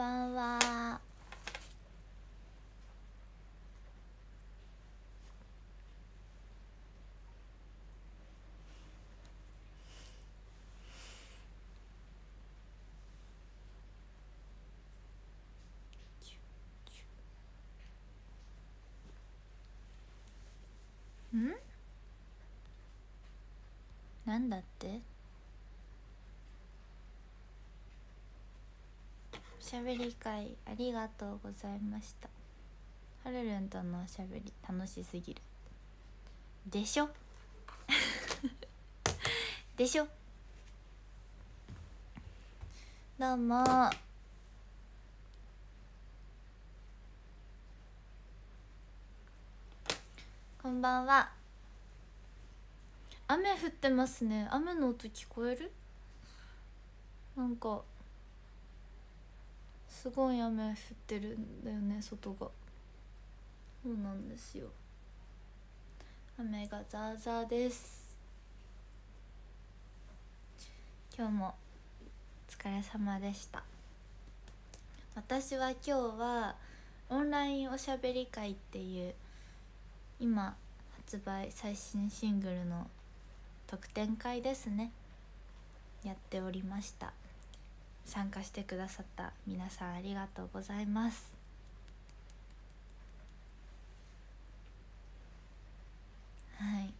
ばんは。んなんだっておしゃべり会ありがとうございましたはるるんとのおしゃべり楽しすぎるでしょ でしょどうもこんばんは雨降ってますね雨の音聞こえるなんかすごい雨降ってるんだよね外がそうなんですよ雨がザーザーです今日もお疲れ様でした私は今日はオンラインおしゃべり会っていう今発売最新シングルの特典会ですねやっておりました参加してくださった皆さんありがとうございますはい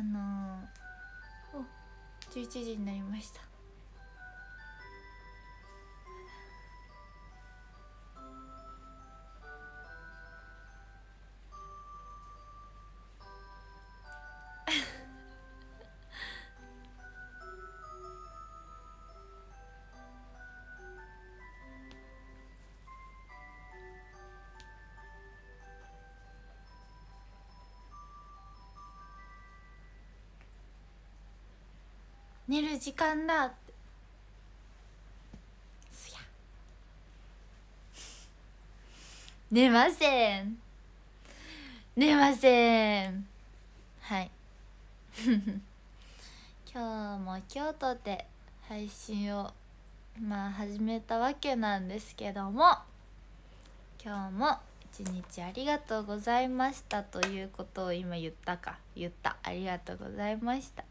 あのー、お11時になりました寝る時間だってすや寝ません寝ませんはい 今日も京都で配信をまあ始めたわけなんですけども今日も一日ありがとうございましたということを今言ったか言ったありがとうございました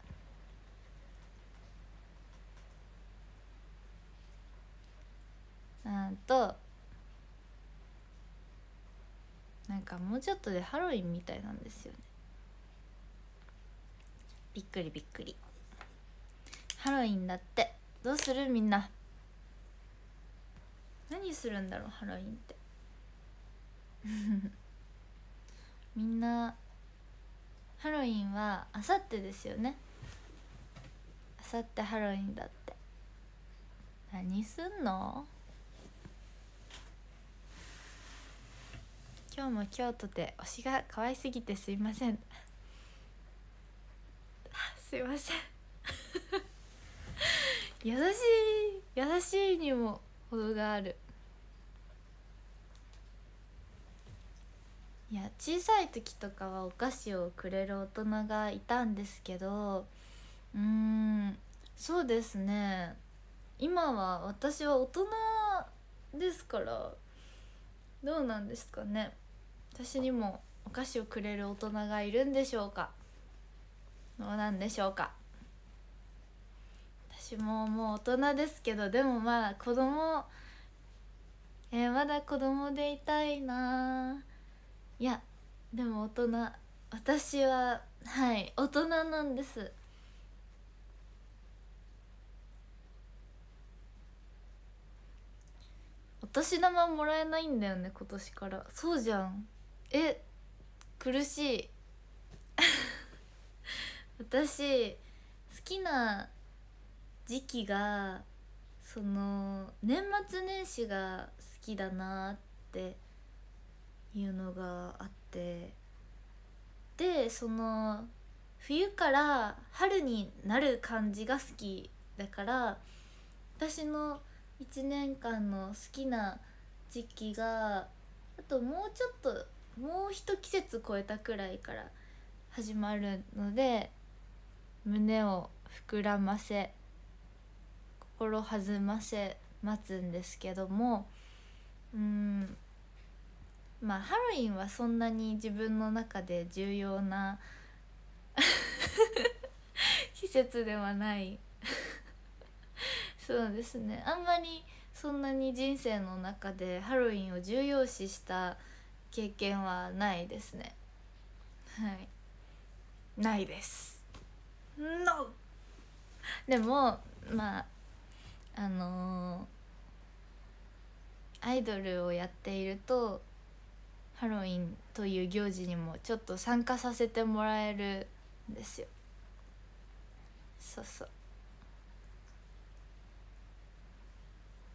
うんとなんかもうちょっとでハロウィンみたいなんですよねびっくりびっくりハロウィンだってどうするみんな何するんだろうハロウィンって みんなハロウィンはあさってですよねあさってハロウィンだって何すんの今日も京都で推しが可愛すぎてすいませんすいません 優しい優しいにも程があるいや小さい時とかはお菓子をくれる大人がいたんですけどうんそうですね今は私は大人ですからどうなんですかね私にもお菓子をくれる大人がいるんでしょうかどうなんでしょうか私ももう大人ですけどでもまあ子供えー、まだ子供でいたいないやでも大人私ははい大人なんですお年玉もらえないんだよね今年からそうじゃんえ苦しい 私好きな時期がその年末年始が好きだなっていうのがあってでその冬から春になる感じが好きだから私の1年間の好きな時期があともうちょっともう一季節超えたくらいから始まるので胸を膨らませ心弾ませ待つんですけどもうんまあハロウィンはそんなに自分の中で重要な 季節ではない そうですねあんまりそんなに人生の中でハロウィンを重要視した経験はないですねはいないです NO! でもまああのー、アイドルをやっているとハロウィンという行事にもちょっと参加させてもらえるんですよそうそう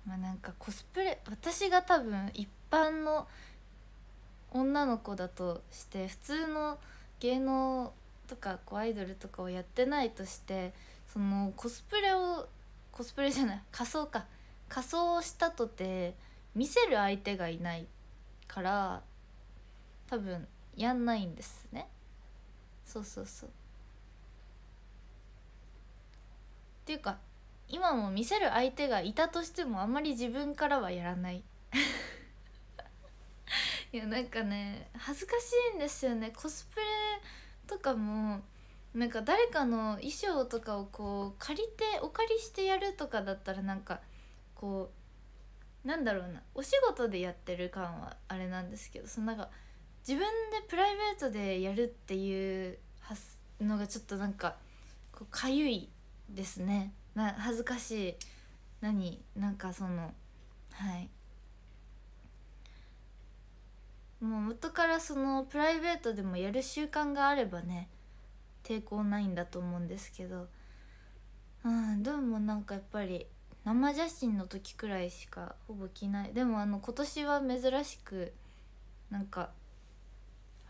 まあなんかコスプレ私が多分一般の女の子だとして普通の芸能とかこうアイドルとかをやってないとしてそのコスプレをコスプレじゃない仮装か仮装をしたとて見せる相手がいないから多分やんないんですねそうそうそうっていうか今も見せる相手がいたとしてもあんまり自分からはやらないいやなんかね恥ずかしいんですよねコスプレとかもなんか誰かの衣装とかをこう借りてお借りしてやるとかだったらなんかこうなんだろうなお仕事でやってる感はあれなんですけどそのなんか自分でプライベートでやるっていうのがちょっとなんかこうかゆいですねな恥ずかしい何なんかそのはい。もう元からそのプライベートでもやる習慣があればね抵抗ないんだと思うんですけどうんでもなんかやっぱり生写真の時くらいしかほぼ着ないでもあの今年は珍しくなんか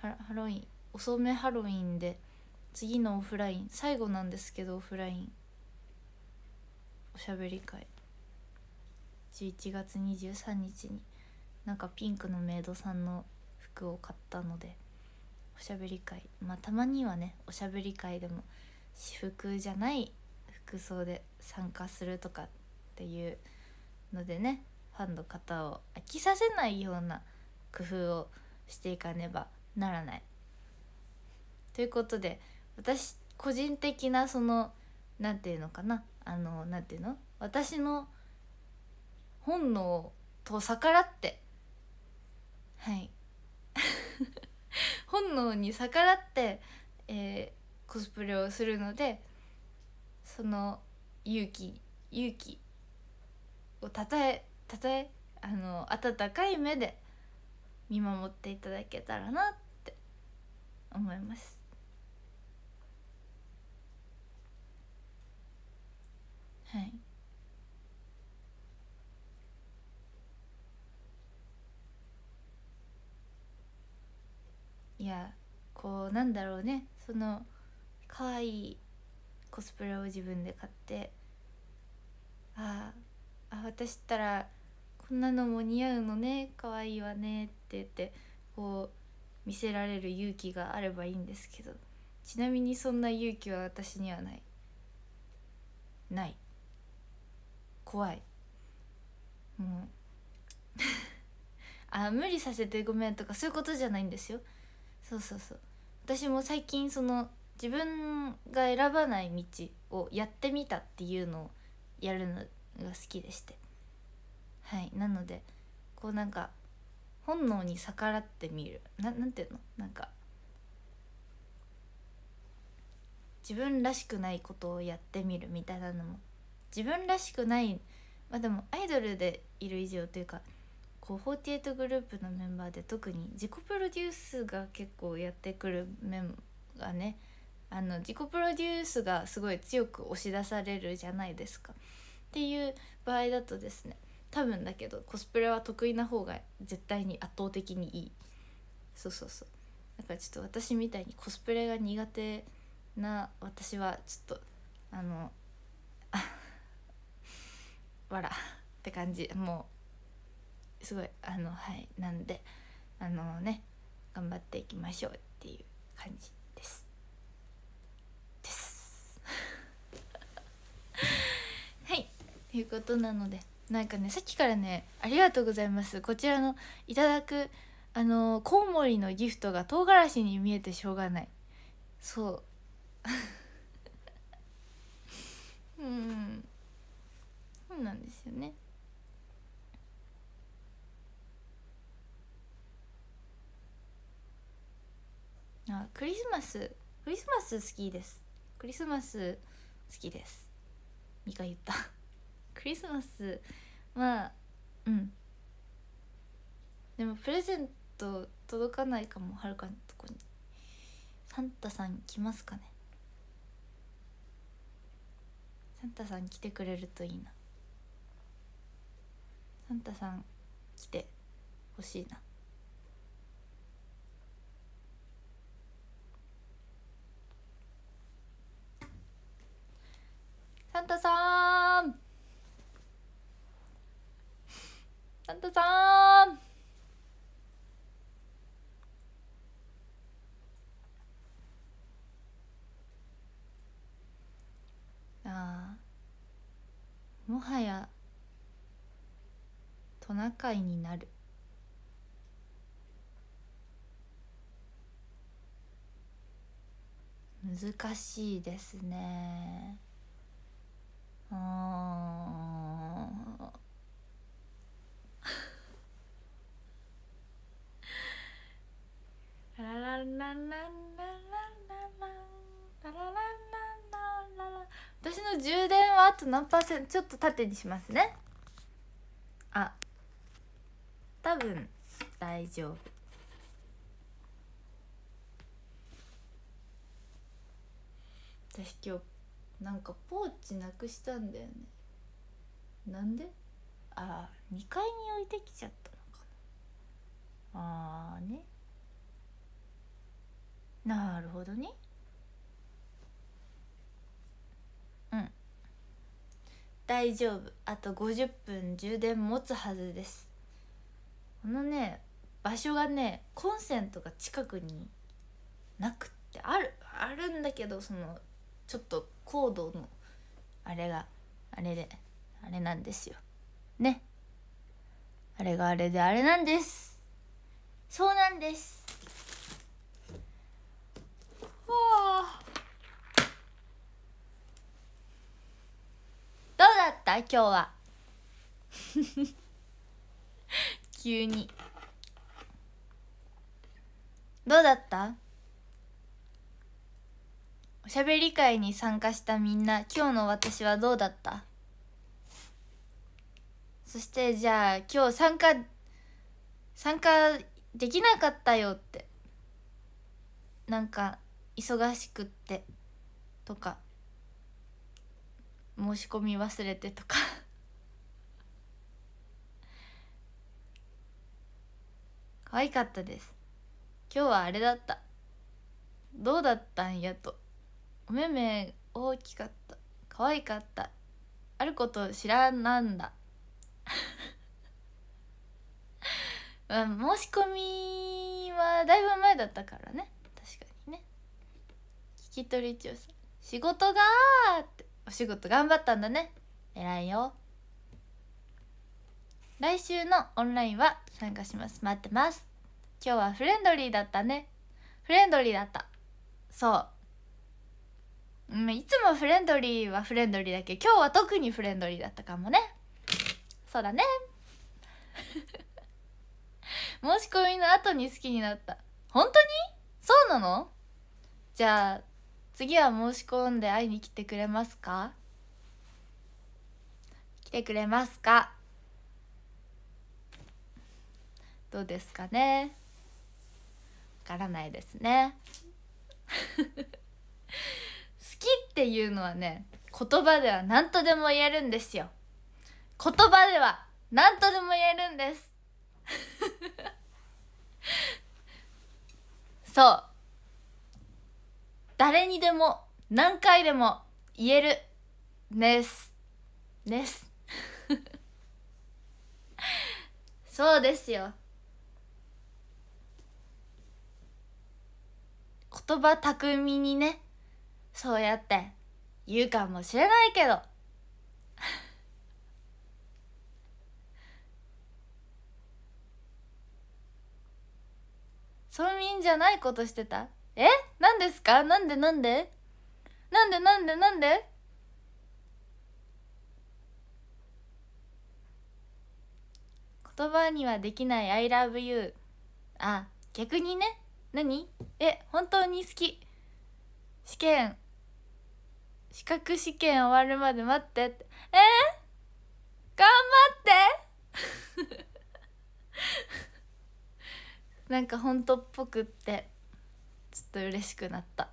ハロウィン遅めハロウィンで次のオフライン最後なんですけどオフラインおしゃべり会11月23日になんかピンクのメイドさんの服を買ったのでおしゃべり会まあたまにはねおしゃべり会でも私服じゃない服装で参加するとかっていうのでねファンの方を飽きさせないような工夫をしていかねばならない。ということで私個人的なその何て言うのかなあの何て言うの私の本能と逆らってはい 本能に逆らって、えー、コスプレをするのでその勇気勇気をたたえたたえあの温かい目で見守っていただけたらなって思います。はいいやこうなんだろうねその可愛いコスプレを自分で買ってああ私ったらこんなのも似合うのね可愛いわねって言ってこう見せられる勇気があればいいんですけどちなみにそんな勇気は私にはないない怖いもう あ無理させてごめんとかそういうことじゃないんですよそうそうそう私も最近その自分が選ばない道をやってみたっていうのをやるのが好きでしてはいなのでこうなんか本能に逆らってみるななんていうのなんか自分らしくないことをやってみるみたいなのも自分らしくないまあでもアイドルでいる以上というかこう48グループのメンバーで特に自己プロデュースが結構やってくる面がねあの自己プロデュースがすごい強く押し出されるじゃないですか。っていう場合だとですね多分だけどコスプレは得意な方が絶対に圧倒的にいいそうそうそうだからちょっと私みたいにコスプレが苦手な私はちょっとあのわら って感じもうすごいあのはいなんであのね頑張っていきましょうっていう感じです。です はいということなのでなんかねさっきからね「ありがとうございます」こちらのいただくあのコウモリのギフトが唐辛子に見えてしょうがないそう うんそうなんですよねあクリスマスクリスマス好きですクリスマス好きです2回言った クリスマスまあうんでもプレゼント届かないかもはるかのとこにサンタさん来ますかねサンタさん来てくれるといいなサンタさん来てほしいなンタさんサンタさんあもはやトナカイになる難しいですねあ ラ私の充電はあと何パーセントちょっと縦にしますねあ多分大丈夫私今日なんかポーチなくしたんだよねなんでああ2階に置いてきちゃったのかなああねなるほどねうん大丈夫あと50分充電持つはずですこのね場所がねコンセントが近くになくってあるあるんだけどそのちょっとコードのあれがあれであれなんですよねあれがあれであれなんですそうなんですはあどうだった今日は 急にどうだったおしゃべり会に参加したみんな今日の私はどうだったそしてじゃあ今日参加参加できなかったよってなんか忙しくってとか申し込み忘れてとか可愛かったです今日はあれだったどうだったんやと目目大きかった可愛かったあること知らなんだ 申し込みはだいぶ前だったからね確かにね聞き取り調査仕事がーってお仕事頑張ったんだね偉いよ来週のオンラインは参加します待ってます今日はフレンドリーだったねフレンドリーだったそううんいつもフレンドリーはフレンドリーだけど今日は特にフレンドリーだったかもねそうだね 申し込みの後に好きになった本当にそうなのじゃあ次は申し込んで会いに来てくれますか来てくれますかどうですかねわからないですねきっていうのはね言葉では何とでも言えるんですよ言葉では何とでも言えるんです そう誰にでも何回でも言えるですです そうですよ言葉巧みにねそうやって言うかもしれないけど村民 じゃないことしてたえ何ですかなんでなんでなんでなんでなんで言葉にはできない「I love you」あ逆にね何え本当に好き試験資格試験終わるまで待ってってえー、頑張って なんか本当っぽくってちょっと嬉しくなった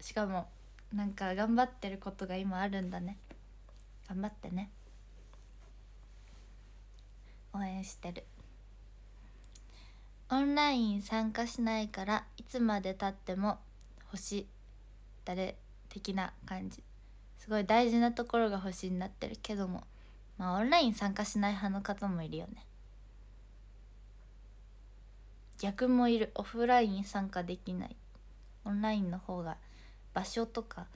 しかもなんか頑張ってることが今あるんだね頑張ってね応援してるオンライン参加しないからいつまでたっても星誰的な感じすごい大事なところが星になってるけどもまあオンライン参加しない派の方もいるよね逆もいるオフライン参加できないオンラインの方が場所とか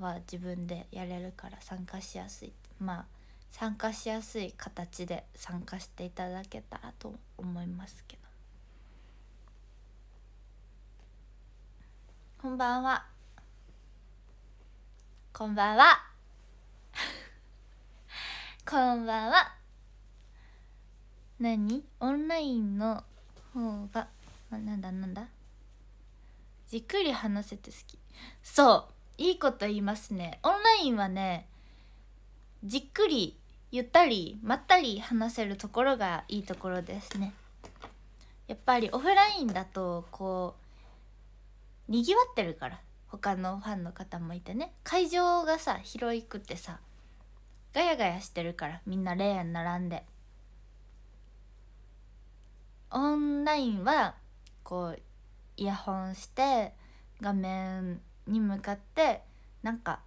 は自分でやれるから参加しやすいまあ参加しやすい形で参加していただけたらと思いますけどこんばんはこんばんは こんばんは何オンラインの方があなんだなんだじっくり話せて好きそういいこと言いますねオンラインはねじっくりゆったりまったり話せるところがいいところですねやっぱりオフラインだとこうにぎわってるから他のファンの方もいてね会場がさ広くてさガヤガヤしてるからみんなレーン並んでオンラインはこうイヤホンして画面に向かってなんか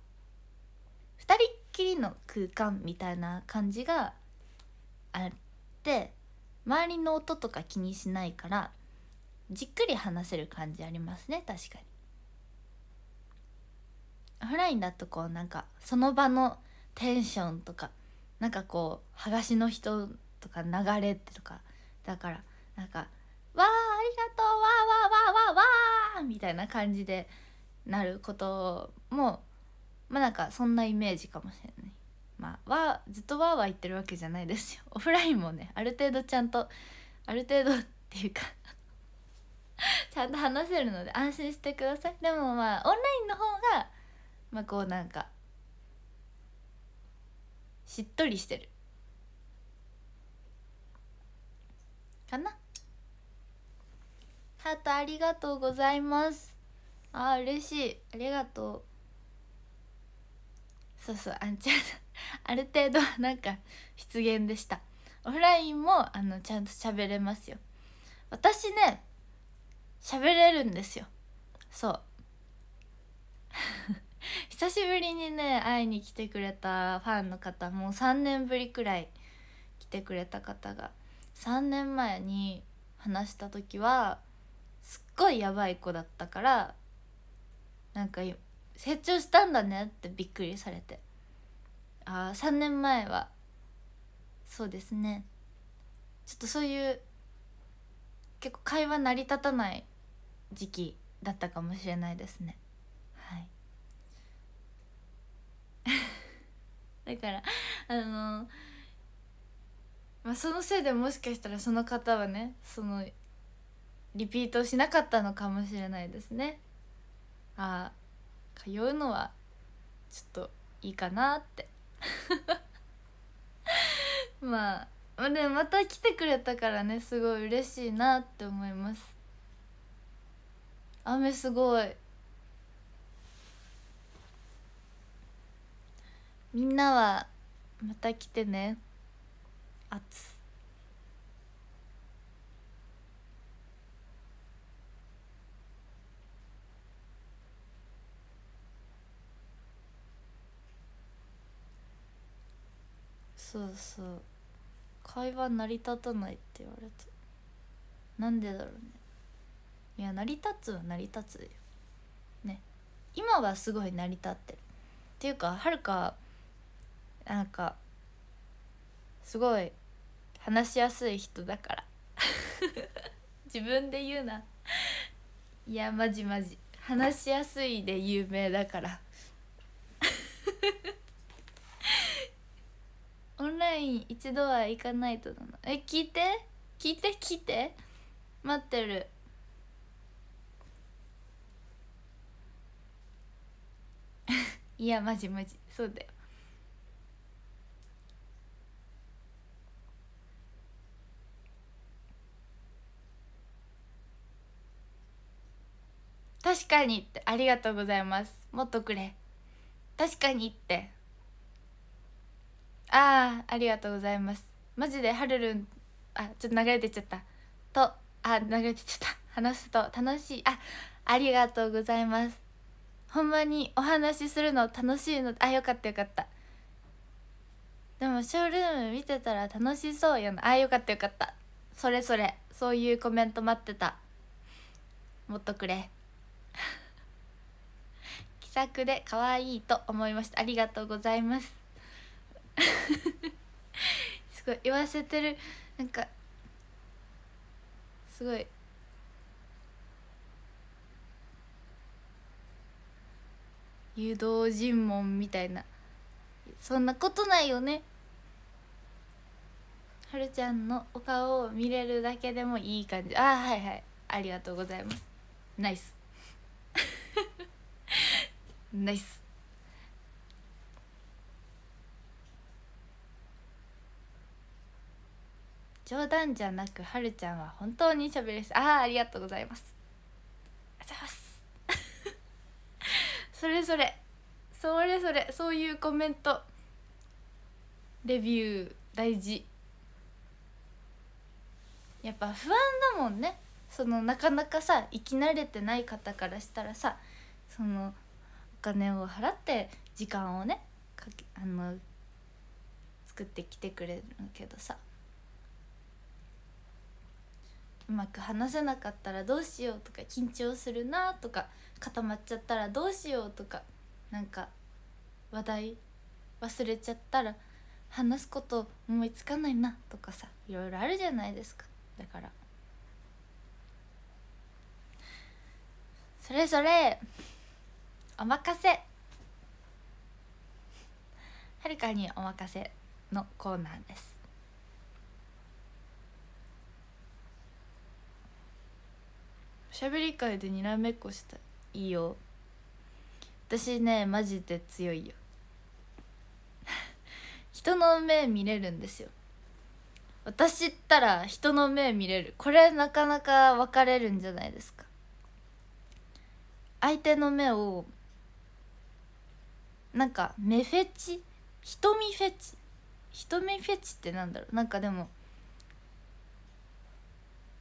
2人っきりの空間みたいな感じがあって周りの音とか気にしないからじっくり話せる感じありますね確かに。オフラインだとこうなんかその場のテンションとかなんかこうはがしの人とか流れってとかだからなんか「わあありがとうわあわあわあわあわあ」みたいな感じでなることもまあなんかそんなイメージかもしれない。まあ、わずっとわーわー言ってるわけじゃないですよオフラインもねある程度ちゃんとある程度っていうか ちゃんと話せるので安心してくださいでもまあオンラインの方がまあこうなんかしっとりしてるかなハートありがとうございますあー嬉しいありがとうそうそうあんちゃん ある程度なんか失言でしたオフラインもあのちゃんと喋れますよ私ね喋れるんですよそう 久しぶりにね会いに来てくれたファンの方もう3年ぶりくらい来てくれた方が3年前に話した時はすっごいやばい子だったからなんか成長したんだねってびっくりされてああ3年前はそうですねちょっとそういう結構会話成り立たない時期だったかもしれないですね。だからあのまあ、そのせいでもしかしたらその方はねそのリピートしなかったのかもしれないですねああ通うのはちょっといいかなって まあでまた来てくれたからねすごい嬉しいなって思います雨すごいみんなはまた来てねあつそうそう会話成り立たないって言われてなんでだろうねいや成り立つは成り立つよね今はすごい成り立ってるっていうかはるかなんかすごい話しやすい人だから 自分で言うないやマジマジ話しやすいで有名だから オンライン一度は行かないとだなえ聞いて聞いて聞いて待ってる いやマジマジそうだよ確かにってありがとうございますもっとくれ確かにってああありがとうございますマジではるるんあちょっと流れてっちゃったとあ流れてっちゃった話すと楽しいあありがとうございますほんまにお話しするの楽しいのあよかったよかったでもショールーム見てたら楽しそうやなあよかったよかったそれそれそういうコメント待ってたもっとくれ気さくで可愛いと思いましたありがとうございます すごい言わせてるなんかすごい誘導尋問みたいなそんなことないよねはるちゃんのお顔を見れるだけでもいい感じああはいはいありがとうございますナイスナイス冗談じゃなくはるちゃんは本当に喋るしああありがとうございますありがとうございます それぞれそれぞれそういうコメントレビュー大事やっぱ不安だもんねそのなかなかさ生き慣れてない方からしたらさその金を払って時間をねかけあの作ってきてくれるけどさうまく話せなかったらどうしようとか緊張するなとか固まっちゃったらどうしようとかなんか話題忘れちゃったら話すこと思いつかないなとかさいろいろあるじゃないですかだからそれそれお任せはるかにお任せのコーナーですおしゃべり会でにらめっこしたいいよ私ねマジで強いよ 人の目見れるんですよ私ったら人の目見れるこれなかなか分かれるんじゃないですか相手の目をなんか目フェチ瞳フェチ瞳フェチってなんだろうなんかでも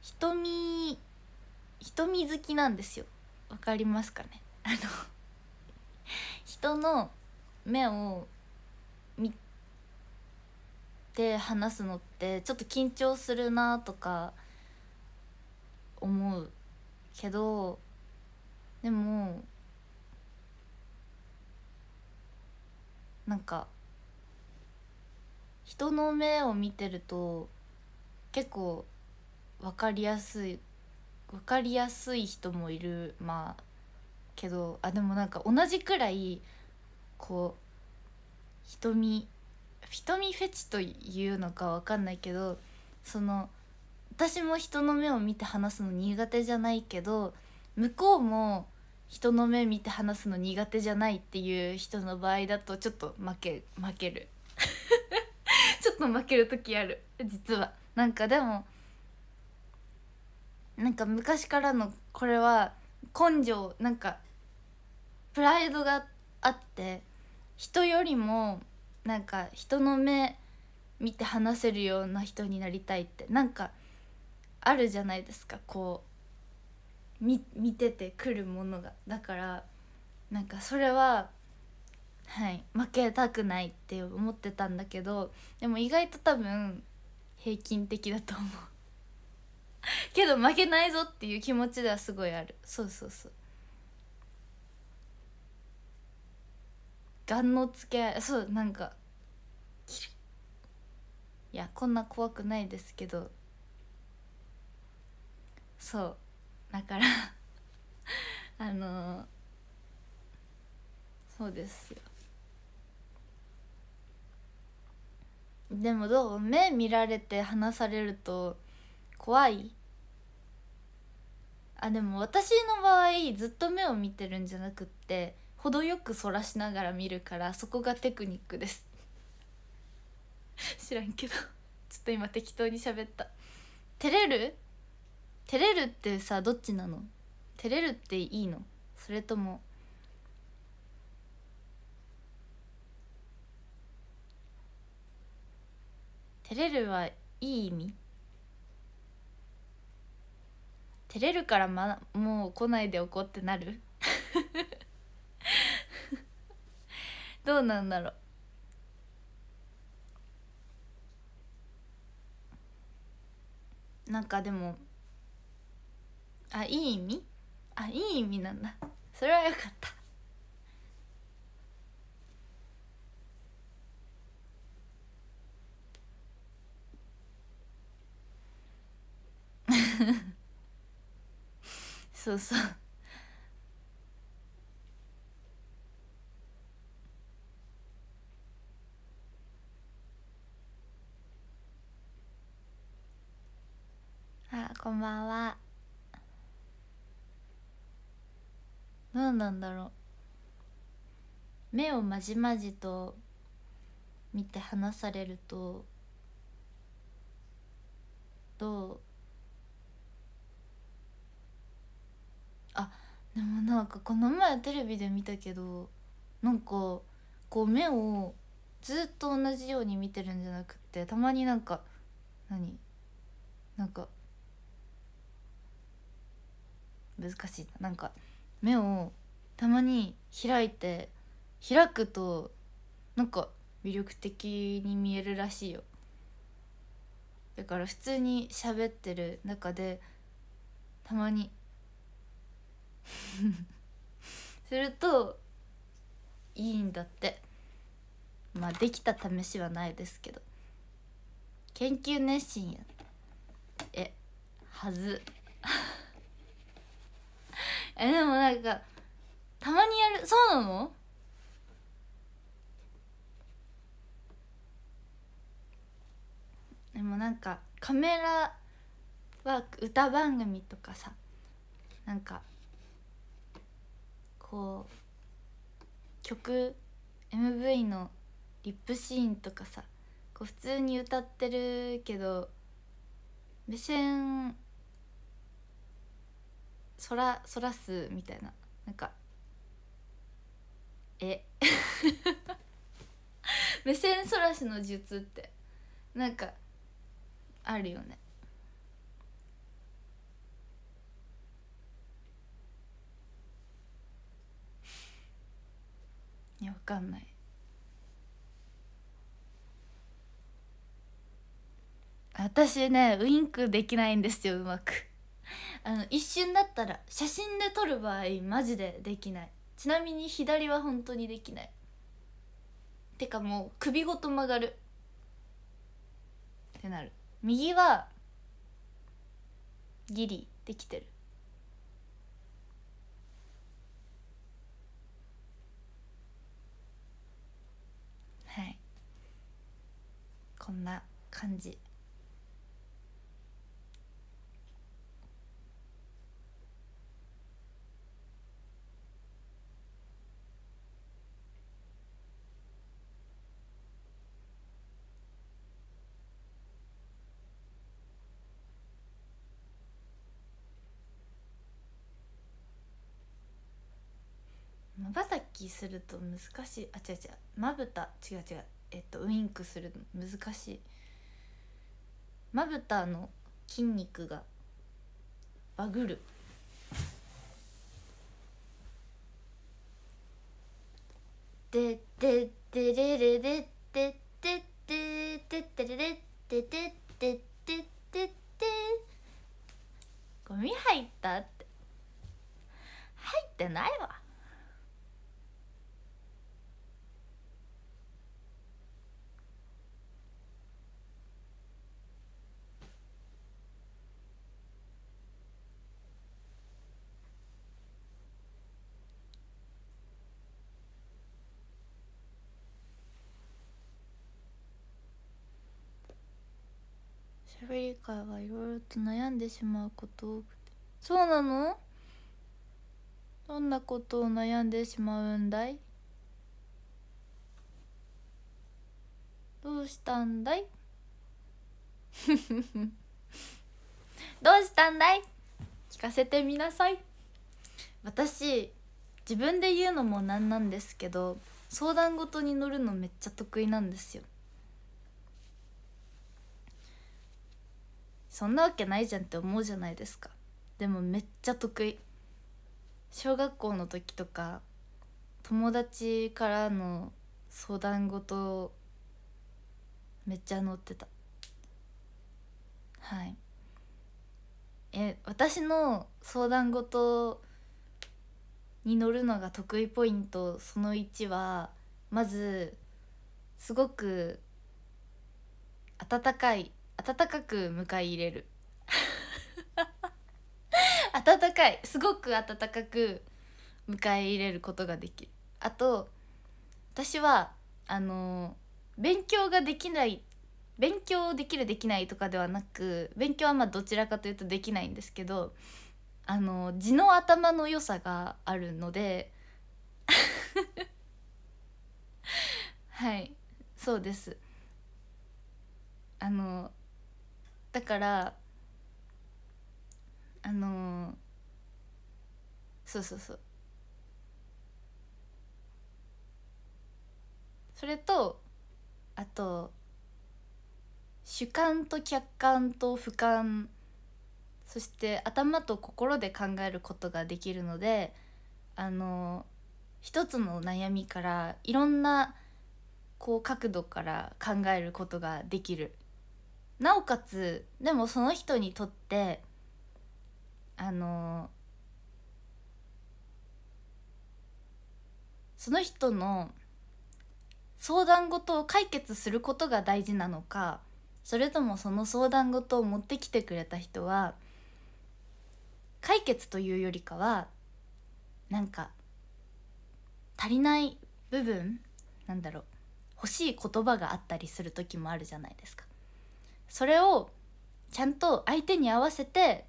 瞳瞳好きなんですよわかりますかねあの人の目を見て話すのってちょっと緊張するなとか思うけどでもなんか人の目を見てると結構分かりやすい分かりやすい人もいるまあけどあでもなんか同じくらいこう瞳瞳フェチというのか分かんないけどその私も人の目を見て話すの苦手じゃないけど向こうも人の目見て話すの苦手じゃないっていう人の場合だとちょっと負け負ける ちょっと負ける時ある実はなんかでもなんか昔からのこれは根性なんかプライドがあって人よりもなんか人の目見て話せるような人になりたいってなんかあるじゃないですかこう見ててくるものがだからなんかそれははい負けたくないって思ってたんだけどでも意外と多分平均的だと思う けど負けないぞっていう気持ちではすごいあるそうそうそうがんのつけそうなんかいやこんな怖くないですけどそうだから あのそうですよでもどう目見られて話されると怖いあでも私の場合ずっと目を見てるんじゃなくって程よくそらしながら見るからそこがテクニックです 知らんけどちょっと今適当に喋った照れる照れるってさどっちなの照れるっていいのそれとも照れるはいい意味照れるから、ま、もう来ないで怒ってなる どうなんだろうなんかでもあいい意味あいい意味なんだそれはよかった そうそうあこんばんは何なんだろう目をまじまじと見て話されるとどうあでもなんかこの前テレビで見たけどなんかこう目をずっと同じように見てるんじゃなくってたまになんか何なんか難しいなんか。目をたまに開いて開くとなんか魅力的に見えるらしいよだから普通に喋ってる中でたまに するといいんだってまあできた試しはないですけど研究熱心やえはず えでもなんかたまにやるそうなのでもなんかカメラワーク歌番組とかさなんかこう曲 MV のリップシーンとかさこう普通に歌ってるけど目線そらそらすみたいななんかえ 目線そらしの術ってなんかあるよねいやわかんない私ねウインクできないんですようまくあの一瞬だったら写真で撮る場合マジでできないちなみに左は本当にできないてかもう首ごと曲がるってなる右はギリできてるはいこんな感じ瞬きすると難しいあ違う違うまぶた違う違うえっとウインクするの難しいまぶたの筋肉がバグるでででれれででででででれれででででででゴミ入ったって入ってないわリーがはいろいろと悩んでしまうことそうなのどんなことを悩んでしまうんだいどうしたんだい どうしたんだい聞かせてみなさい私自分で言うのもなんなんですけど相談事に乗るのめっちゃ得意なんですよそんなわけないじゃんって思うじゃないですかでもめっちゃ得意小学校の時とか友達からの相談事めっちゃ乗ってたはいえ私の相談事に乗るのが得意ポイントその1はまずすごく温かい温かく迎え入れる 温かいすごく温かく迎え入れることができるあと私はあの勉強ができない勉強できるできないとかではなく勉強はまあどちらかというとできないんですけどあの地の頭の良さがあるので はいそうですあのだからあのー、そうそうそうそれとあと主観と客観と俯瞰そして頭と心で考えることができるのであの一つの悩みからいろんなこう角度から考えることができるなおかつでもその人にとってあのその人の相談事を解決することが大事なのかそれともその相談事を持ってきてくれた人は解決というよりかはなんか足りない部分なんだろう欲しい言葉があったりする時もあるじゃないですか。それをちゃんと相手に合わせて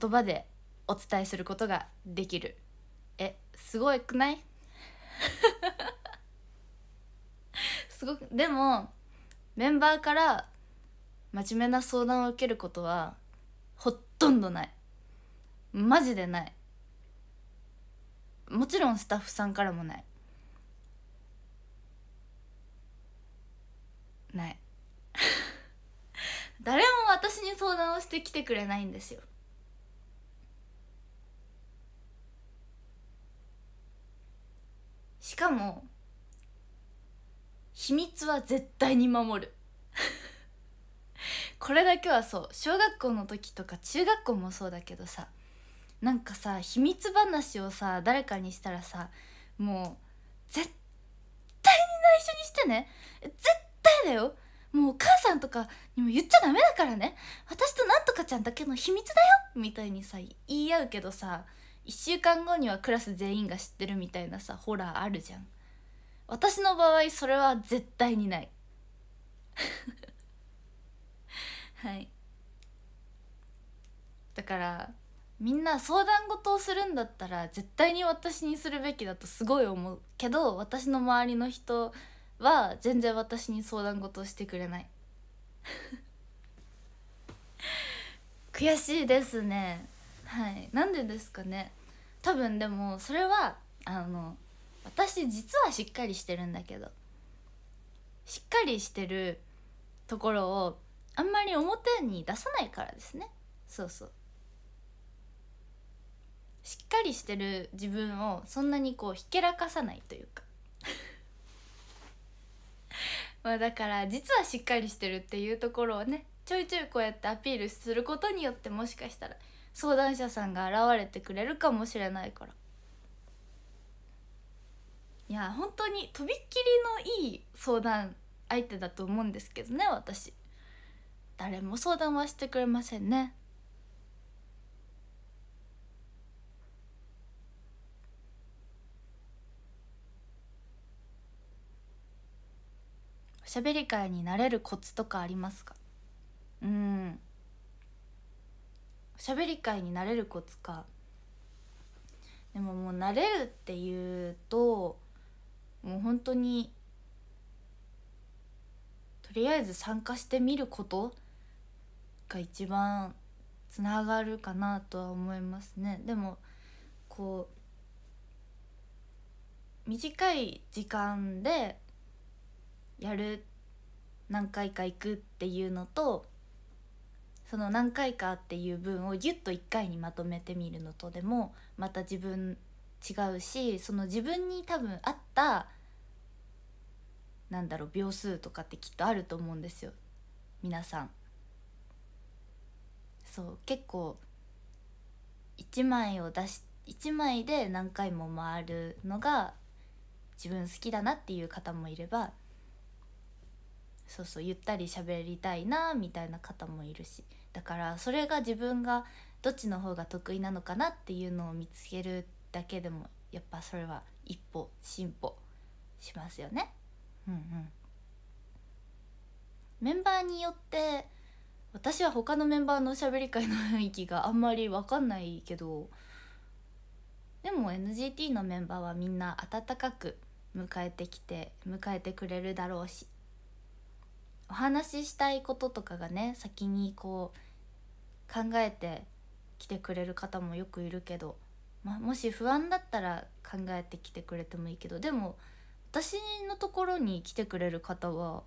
言葉でお伝えすることができるえすごいくない すごくでもメンバーから真面目な相談を受けることはほとんどないマジでないもちろんスタッフさんからもないない 誰も私に相談をしてきてくれないんですよしかも秘密は絶対に守る これだけはそう小学校の時とか中学校もそうだけどさなんかさ秘密話をさ誰かにしたらさもう絶対に内緒にしてね絶対だよもうお母さんとかにも言っちゃダメだからね私となんとかちゃんだけの秘密だよみたいにさ言い合うけどさ1週間後にはクラス全員が知ってるみたいなさホラーあるじゃん私の場合それは絶対にない はいだからみんな相談事をするんだったら絶対に私にするべきだとすごい思うけど私の周りの人は全然私に相談事をしてくれない 悔しいですねはいなんでですかね多分でもそれはあの私実はしっかりしてるんだけどしっかりしてるところをあんまり表に出さないからですねそうそうしっかりしてる自分をそんなにこうひけらかさないというか まあ、だから実はしっかりしてるっていうところをねちょいちょいこうやってアピールすることによってもしかしたら相談者さんが現れてくれるかもしれないからいや本当にとびっきりのいい相談相手だと思うんですけどね私誰も相談はしてくれませんねおしゃべり会になれるコツとかありますかうんおしゃべり会になれるコツかでももうなれるっていうともう本当にとりあえず参加してみることが一番つながるかなとは思いますねでもこう短い時間でやる何回か行くっていうのとその何回かっていう分をギュッと1回にまとめてみるのとでもまた自分違うしその自分に多分合ったなんだろう秒数とかってきっとあると思うんですよ皆さん。そう結構1枚を出し1枚で何回も回るのが自分好きだなっていう方もいればそうそうゆったり喋りたいなみたいな方もいるしだからそれが自分がどっちの方が得意なのかなっていうのを見つけるだけでもやっぱそれは一歩進歩しますよね。うんうん、メンバーによって私は他のメンバーのおしゃべり会の雰囲気があんまり分かんないけどでも NGT のメンバーはみんな温かく迎えてきて迎えてくれるだろうしお話ししたいこととかがね先にこう考えてきてくれる方もよくいるけど、まあ、もし不安だったら考えてきてくれてもいいけどでも私のところに来てくれる方は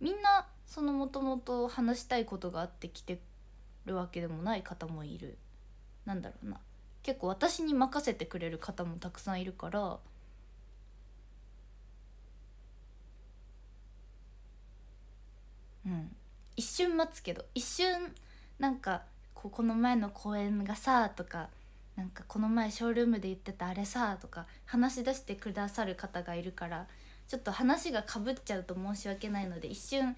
みんなそのもともと話したいことがあって来てるわけでもない方もいるなんだろうな結構私に任せてくれる方もたくさんいるからうん一瞬待つけど一瞬なんかここの前の公演がさとかなんかこの前ショールームで言ってたあれさとか話し出してくださる方がいるからちょっと話がかぶっちゃうと申し訳ないので一瞬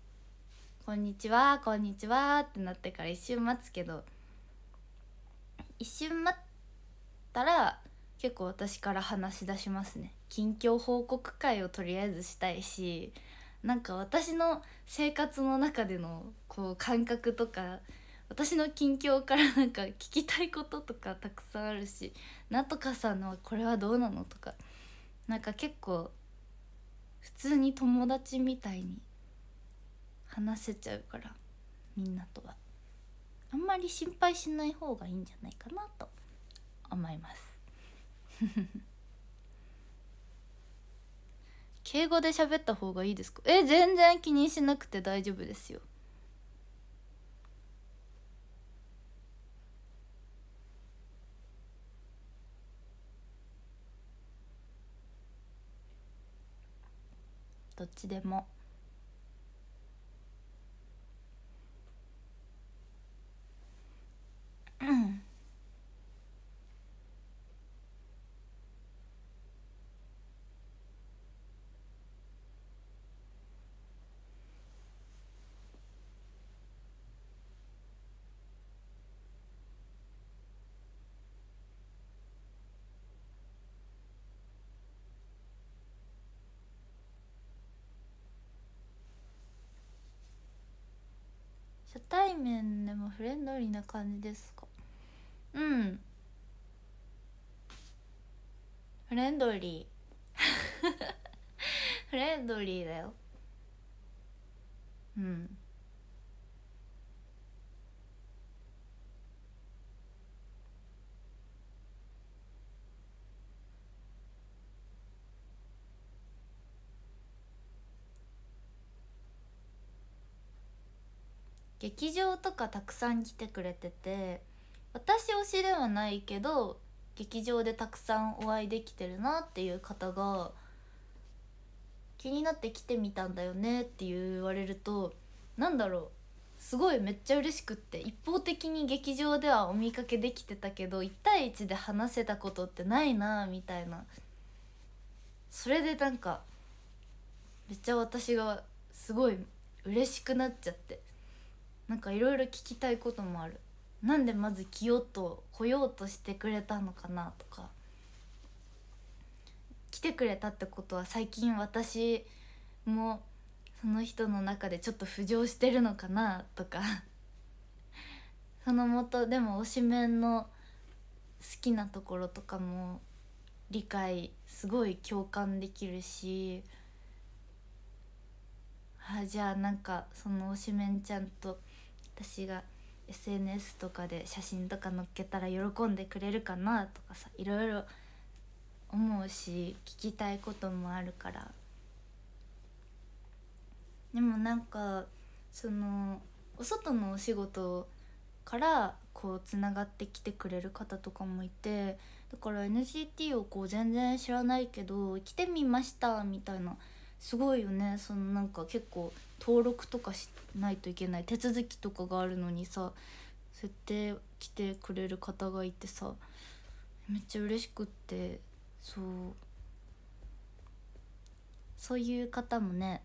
「こんにちはこんにちは」ってなってから一瞬待つけど一瞬待ったら結構私から話し出しますね近況報告会をとりあえずしたいしなんか私の生活の中でのこう感覚とか私の近況からなんか聞きたいこととかたくさんあるしなんとかさんのこれはどうなのとかなんか結構普通に友達みたいに話せちゃうからみんなとはあんまり心配しない方がいいんじゃないかなと思います。敬語で喋った方がいいですかえ全然気にしなくて大丈夫ですよどっちでも。初対面でもフレンドリーな感じですかうんフレンドリー フレンドリーだようん劇場とかたくさん来てくれてて私推しではないけど劇場でたくさんお会いできてるなっていう方が気になって来てみたんだよねって言われると何だろうすごいめっちゃ嬉しくって一方的に劇場ではお見かけできてたけど1対1で話せたことってないなみたいなそれでなんかめっちゃ私がすごい嬉しくなっちゃってなんかいろいろ聞きたいこともあるなんでまず来ようと来ようとしてくれたのかなとか来てくれたってことは最近私もその人の中でちょっと浮上してるのかなとか そのもとでも推しメンの好きなところとかも理解すごい共感できるしあじゃあなんかその推しメンちゃんと私が SNS とかで写真とか載っけたら喜んでくれるかなとかさいろいろ思うし聞きたいこともあるからでもなんかそのお外のお仕事からこうつながってきてくれる方とかもいてだから NCT をこう全然知らないけど来てみましたみたいなすごいよねそのなんか結構登録とかしないといけない手続きとかがあるのにさそうやって来てくれる方がいてさめっちゃ嬉しくってそうそういう方もね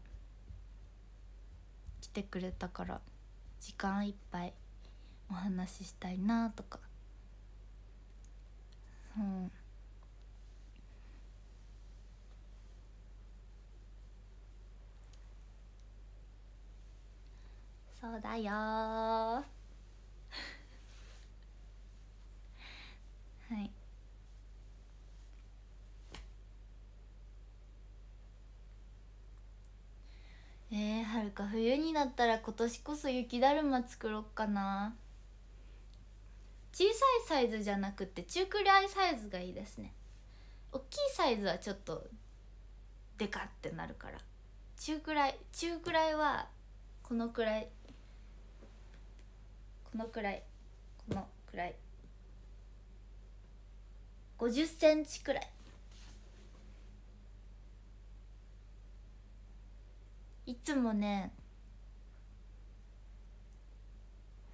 来てくれたから時間いっぱいお話ししたいなとかうん。そうだよ はいえー、はるか冬になったら今年こそ雪だるま作ろっかな小さいサイズじゃなくて中くらいサイズがいいですね大きいサイズはちょっとでかってなるから中くらい中くらいはこのくらいこのくらいこのくらい5 0センチくらいいつもね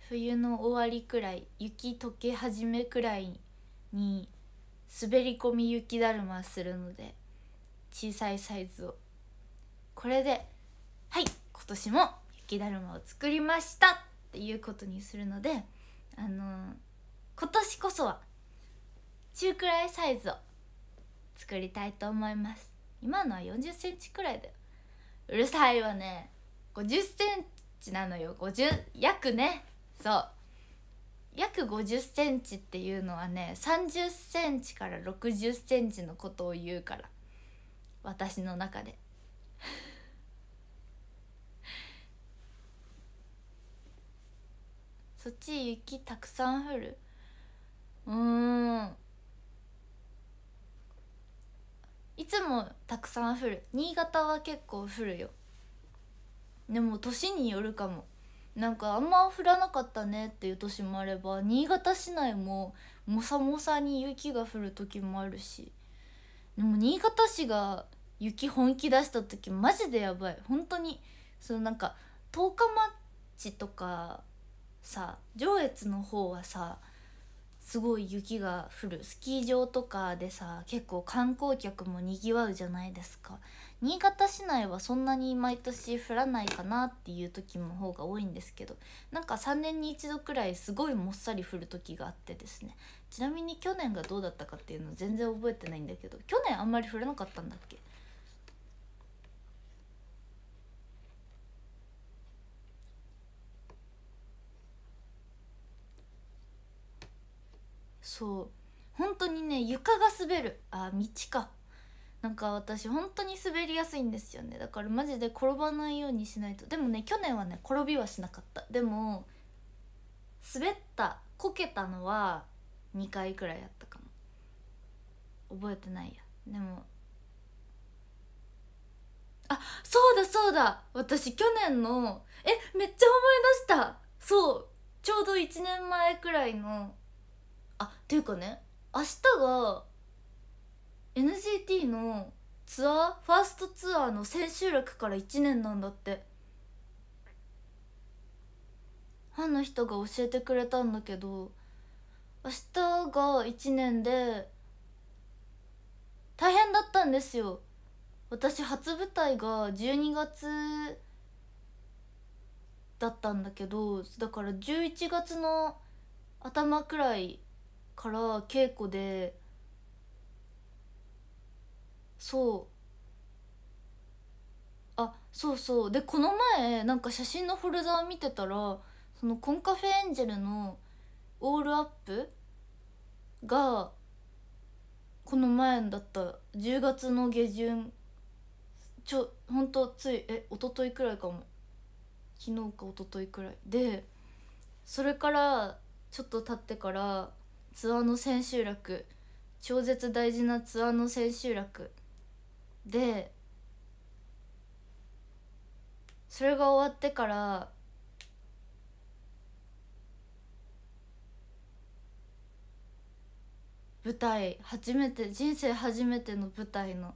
冬の終わりくらい雪溶け始めくらいに滑り込み雪だるまするので小さいサイズをこれではい今年も雪だるまを作りましたっていうことにするのであの今年こそは中くらいサイズを作りたいと思います今のは4 0センチくらいだようるさいわね5 0センチなのよ50約ねそう約5 0センチっていうのはね3 0センチから6 0センチのことを言うから私の中でそっち雪たくさん降るうんいつもたくさん降る新潟は結構降るよでも年によるかもなんかあんま降らなかったねっていう年もあれば新潟市内ももさもさに雪が降る時もあるしでも新潟市が雪本気出した時マジでやばい本当にそのなんか十日町とかさ上越の方はさすごい雪が降るスキー場とかでさ結構観光客もにぎわうじゃないですか新潟市内はそんなに毎年降らないかなっていう時の方が多いんですけどなんか3年に一度くらいすごいもっさり降る時があってですねちなみに去年がどうだったかっていうの全然覚えてないんだけど去年あんまり降らなかったんだっけそう本当にね床が滑るあ道かなんか私本当に滑りやすいんですよねだからマジで転ばないようにしないとでもね去年はね転びはしなかったでも滑ったこけたのは2回くらいやったかも覚えてないやでもあそうだそうだ私去年のえめっちゃ思い出したそうちょうど1年前くらいのあっていうかね明日が NCT のツアーファーストツアーの千秋楽から1年なんだってファンの人が教えてくれたんだけど明日が1年で大変だったんですよ私初舞台が12月だったんだけどだから11月の頭くらいから稽古でそうあそうそうでこの前なんか写真のフォルダー見てたらそのコンカフェエンジェルのオールアップがこの前だった10月の下旬ちょほんとついえ一昨日くらいかも昨日か一昨日くらいでそれからちょっと経ってからツアーの千秋楽超絶大事なツアーの千秋楽でそれが終わってから舞台初めて人生初めての舞台の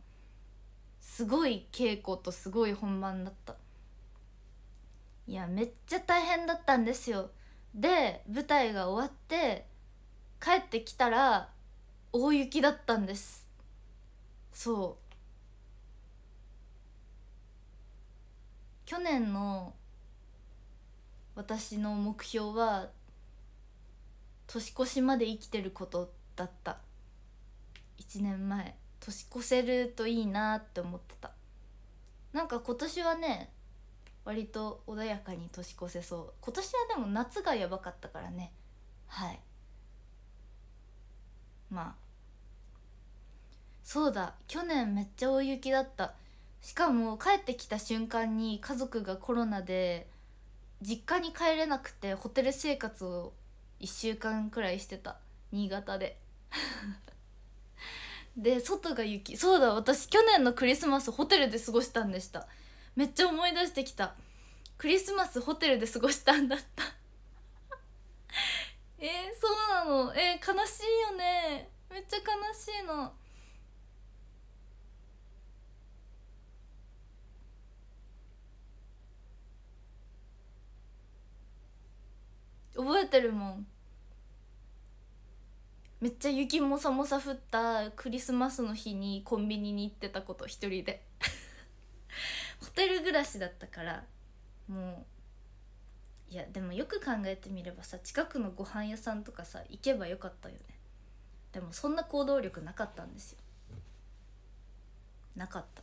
すごい稽古とすごい本番だったいやめっちゃ大変だったんですよで舞台が終わって帰ってきたら大雪だったんですそう去年の私の目標は年越しまで生きてることだった1年前年越せるといいなって思ってたなんか今年はね割と穏やかに年越せそう今年はでも夏がやばかったからねはいまあそうだ去年めっちゃ大雪だったしかも帰ってきた瞬間に家族がコロナで実家に帰れなくてホテル生活を1週間くらいしてた新潟で で外が雪そうだ私去年のクリスマスホテルで過ごしたんでしためっちゃ思い出してきたクリスマスホテルで過ごしたんだったえー、そうなのえー、悲しいよねめっちゃ悲しいの覚えてるもんめっちゃ雪もさもさ降ったクリスマスの日にコンビニに行ってたこと一人で ホテル暮らしだったからもういやでもよく考えてみればさ近くのご飯屋さんとかさ行けばよかったよねでもそんな行動力なかったんですよなかった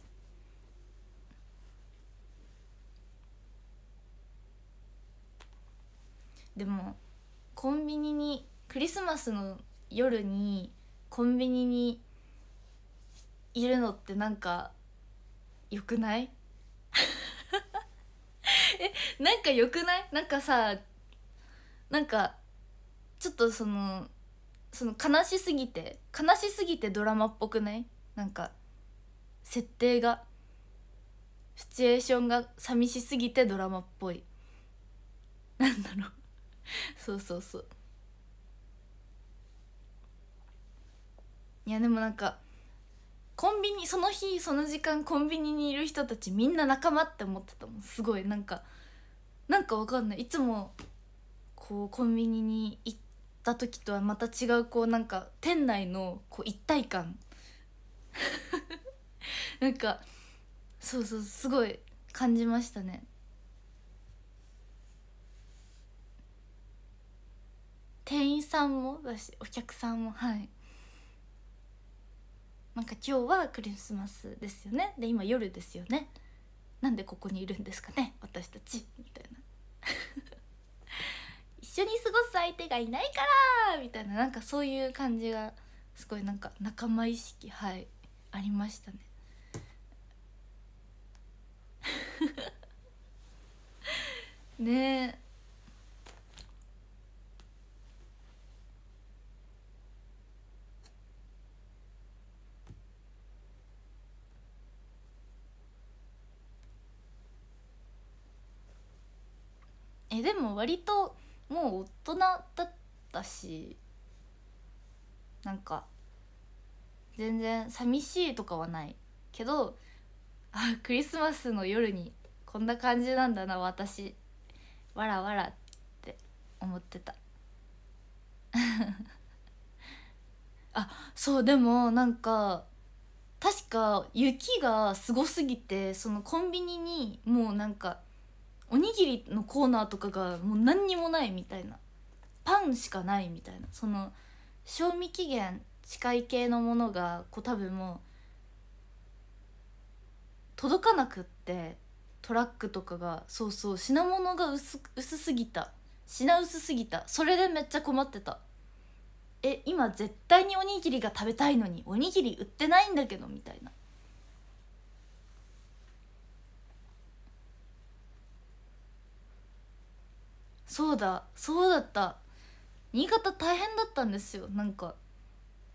でもコンビニにクリスマスの夜にコンビニにいるのってなんかよくないなんかよくないなんかさなんかちょっとそのその悲しすぎて悲しすぎてドラマっぽくないなんか設定がシチュエーションが寂しすぎてドラマっぽいなんだろうそうそうそういやでもなんかコンビニその日その時間コンビニにいる人たちみんな仲間って思ってたもんすごいなんかなんかわかんないいつもこうコンビニに行った時とはまた違うこうなんか店内のこう一体感 なんかそうそうすごい感じましたね店員さんもだしお客さんもはいなんか今日はクリスマスですよねで今夜ですよねなんでここにいるんですかね私たちみたいな 一緒に過ごす相手がいないからみたいななんかそういう感じがすごいなんか仲間意識はいありましたね ねえでも割ともう大人だったしなんか全然寂しいとかはないけどあクリスマスの夜にこんな感じなんだな私わらわらって思ってた あそうでもなんか確か雪がすごすぎてそのコンビニにもうなんかおにぎりのコーナーとかがもう何にもないみたいなパンしかないみたいなその賞味期限近い系のものがこう多分もう届かなくってトラックとかがそうそう品物が薄薄すぎた品薄すぎたそれでめっちゃ困ってたえ今絶対におにぎりが食べたいのにおにぎり売ってないんだけどみたいなそうだそうだった新潟大変だったんですよなんか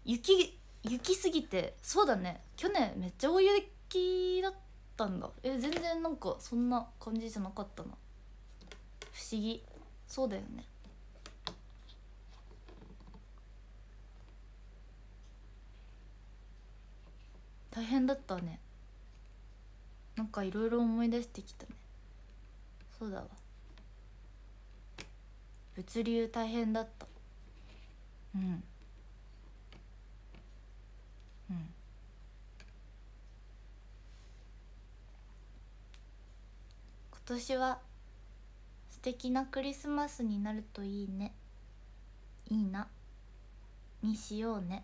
雪雪すぎてそうだね去年めっちゃ大雪だったんだえ全然なんかそんな感じじゃなかったな不思議そうだよね大変だったねなんかいろいろ思い出してきたねそうだわ物流大変だったうんうん今年は素敵なクリスマスになるといいねいいなにしようね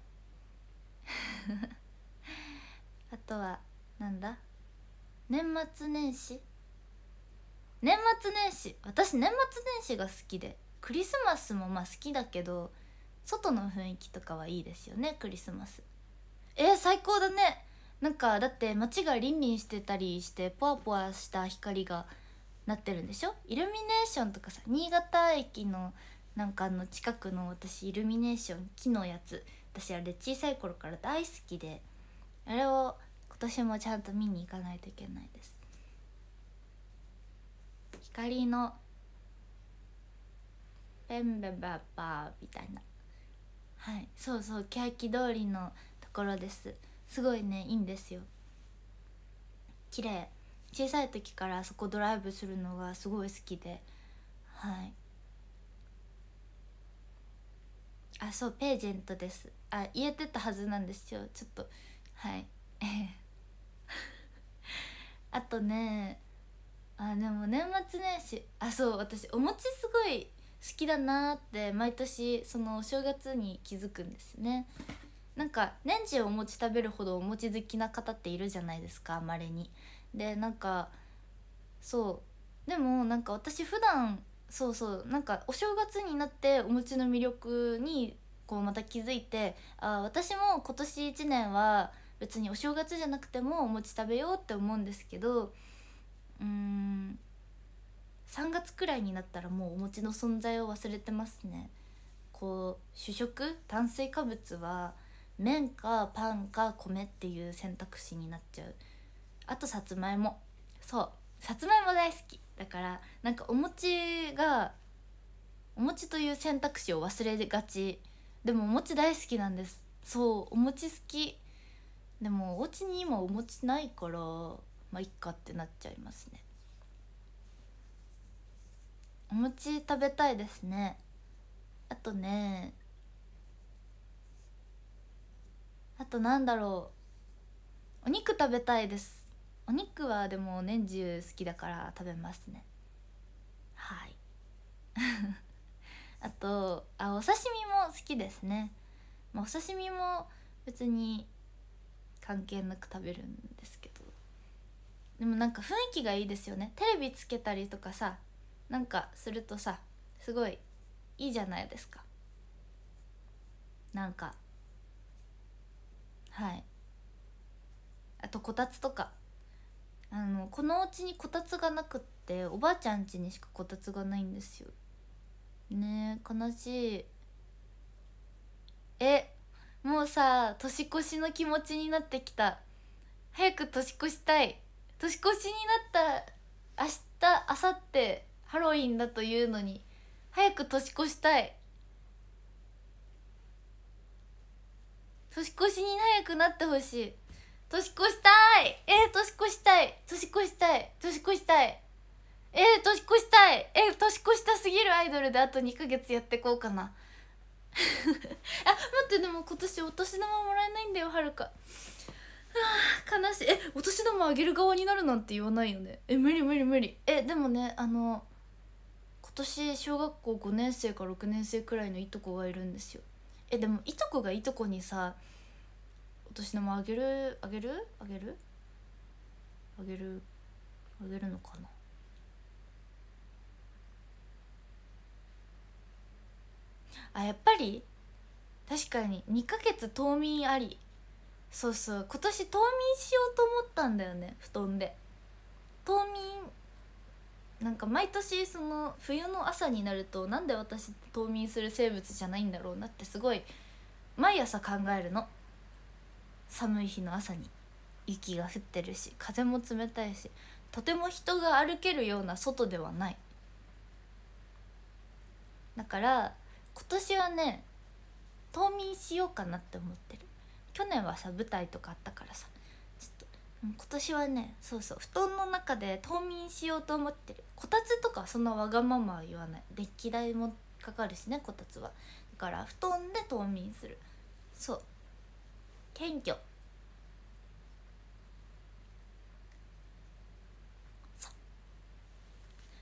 あとはなんだ年末年始年末年始私年末年始が好きでクリスマスもまあ好きだけど外の雰囲気とかはいいですよねクリスマスえー、最高だねなんかだって街がりんりんしてたりしてポワポワした光がなってるんでしょイルミネーションとかさ新潟駅のなんかの近くの私イルミネーション木のやつ私あれ小さい頃から大好きであれを今年もちゃんと見に行かないといけないです光のペンベババみたいなはいそうそう欅通りのところですすごいねいいんですよ綺麗小さい時からそこドライブするのがすごい好きではいあそうページェントですあ言えてたはずなんですよちょっとはいあとねあでも年末年始あそう私お餅すごいきだなって毎年そのお正月に気づくんですねなんか年中お餅食べるほどお餅好きな方っているじゃないですかまれにでなんかそうでもなんか私普段そうそうなんかお正月になってお餅の魅力にこうまた気づいてあ私も今年1年は別にお正月じゃなくてもお餅食べようって思うんですけどうーん3月くらいになったらもうお餅の存在を忘れてますねこう主食炭水化物は麺かパンか米っていう選択肢になっちゃうあとさつまいもそうさつまいも大好きだからなんかお餅がお餅という選択肢を忘れがちでもお餅大好きなんですそうお餅好きでもお家に今お餅ないからまあいっかってなっちゃいますねお餅食べたいですねあとねあとなんだろうお肉食べたいですお肉はでも年中好きだから食べますねはい あとあお刺身も好きですね、まお刺身も別に関係なく食べるんですけどでもなんか雰囲気がいいですよねテレビつけたりとかさなんかするとさすごいいいじゃないですかなんかはいあとこたつとかあのこのお家にこたつがなくっておばあちゃん家にしかこたつがないんですよねえ悲しいえもうさ年越しの気持ちになってきた早く年越したい年越しになった明日明後日ハロウィンだというのに早く年越したい年越しに早くなってほしい年越したいえー、年越したい年越したい年越したいえー、年越したいえー、年越したすぎるアイドルであと2ヶ月やってこうかな あ待ってでも今年お年玉もらえないんだよはるかはあ悲しいえお年玉あげる側になるなんて言わないよねえ無理無理無理えでもねあの年小学校5年生か6年生くらいのいとこがいるんですよえでもいとこがいとこにさお年玉あげるあげるあげるあげるあげるのかなあやっぱり確かに2ヶ月冬眠ありそうそう今年冬眠しようと思ったんだよね布団で冬眠なんか毎年その冬の朝になるとなんで私冬眠する生物じゃないんだろうなってすごい毎朝考えるの寒い日の朝に雪が降ってるし風も冷たいしとても人が歩けるような外ではないだから今年はね冬眠しようかなって思ってる去年はさ舞台とかあったからさ今年はねそうそう布団の中で冬眠しようと思ってるこたつとかそんなわがままは言わないデッキ代もかかるしねこたつはだから布団で冬眠するそう謙虚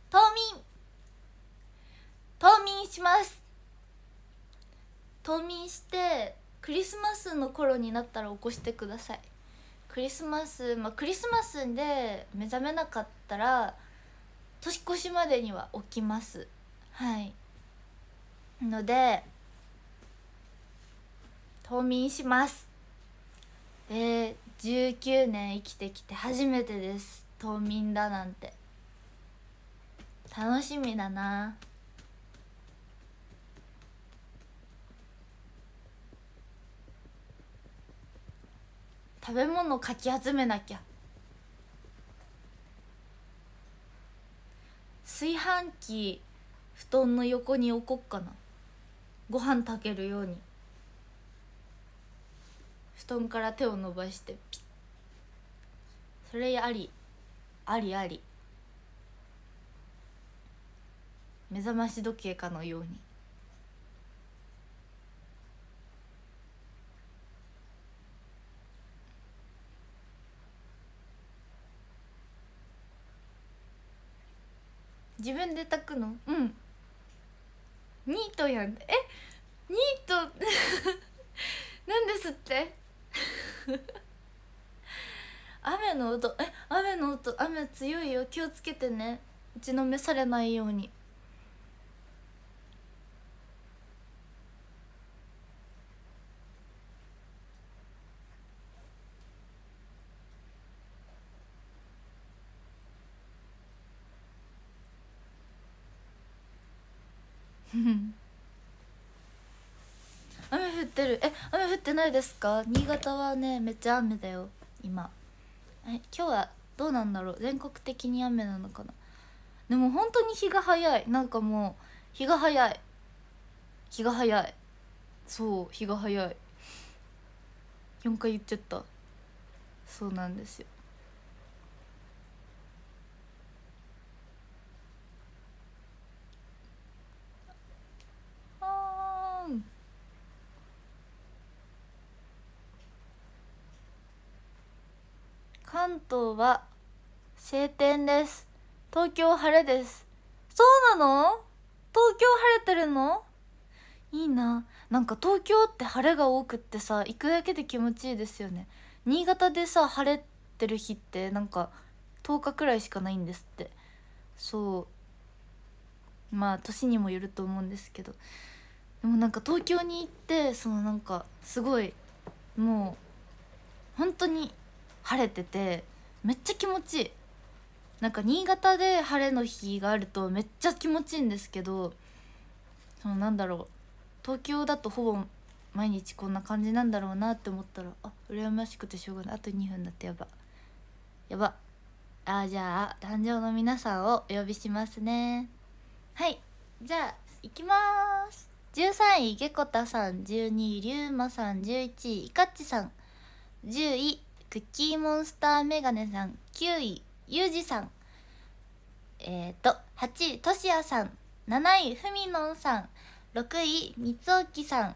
冬眠冬眠します冬眠してクリスマスの頃になったら起こしてくださいクリスマス、まあ、クリスマスで目覚めなかったら年越しまでには起きますはいので冬眠しますえー、19年生きてきて初めてです冬眠だなんて楽しみだな食べ物かき集めなきゃ炊飯器布団の横に置こっかなご飯炊けるように布団から手を伸ばしてピッそれありありあり目覚まし時計かのように自分で炊くのうんニートやんえニート なんですって 雨の音え雨の音雨強いよ気をつけてね打ちのめされないように 雨降ってるえ雨降ってないですか新潟はねめっちゃ雨だよ今え今日はどうなんだろう全国的に雨なのかなでも本当に日が早いなんかもう日が早い日が早いそう日が早い4回言っちゃったそうなんですよ関東は晴天です東京晴れですそうなの東京晴れてるのいいななんか東京って晴れが多くってさ行くだけで気持ちいいですよね新潟でさ晴れてる日ってなんか10日くらいしかないんですってそうまあ年にもよると思うんですけどでもなんか東京に行ってそのなんかすごいもう本当に晴れててめっちゃ気持ちいいなんか新潟で晴れの日があるとめっちゃ気持ちいいんですけどそのなんだろう東京だとほぼ毎日こんな感じなんだろうなって思ったらあ羨ましくてしょうがないあと2分だってやばやばあじゃあ壇上の皆さんをお呼びしますねはいじゃあ行きます13位ゲコタさん12位リュウマさん11位イカっちさん10位クッキーモンスターメガネさん9位ユージさんえっ、ー、と8位トシヤさん7位フミノンさん6位ミつおきさん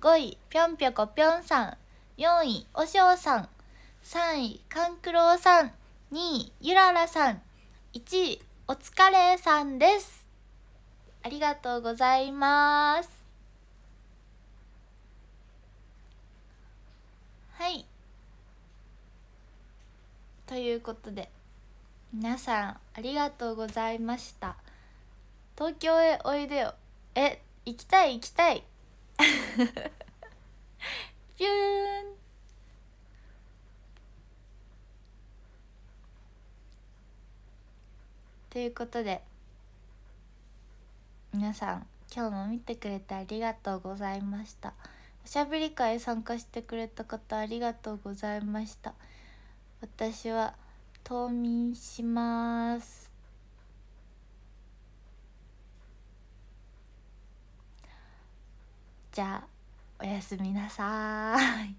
5位ぴょんぴょこぴょんさん4位おしょうさん3位勘九郎さん2位ゆららさん1位おつかれさんですありがとうございますはいということで皆さんありがとうございました東京へおいでよえ行きたい行きたい ピューンということで皆さん今日も見てくれてありがとうございましたおしゃべり会参加してくれた方ありがとうございました。私は冬眠しますじゃあおやすみなさい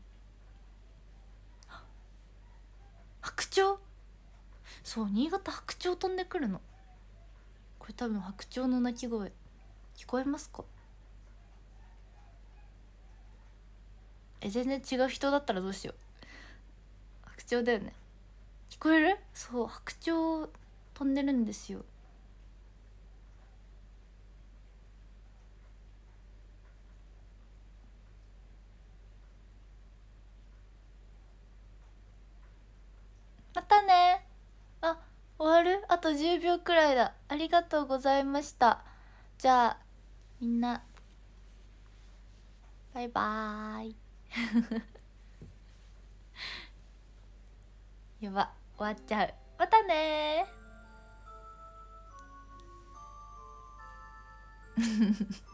白鳥そう新潟白鳥飛んでくるのこれ多分白鳥の鳴き声聞こえますかえ全然違う人だったらどうしよう白鳥だよね聞こえるそう白鳥飛んでるんですよまたねあ終わるあと10秒くらいだありがとうございましたじゃあみんなバイバーイ やば終わっちゃうまたね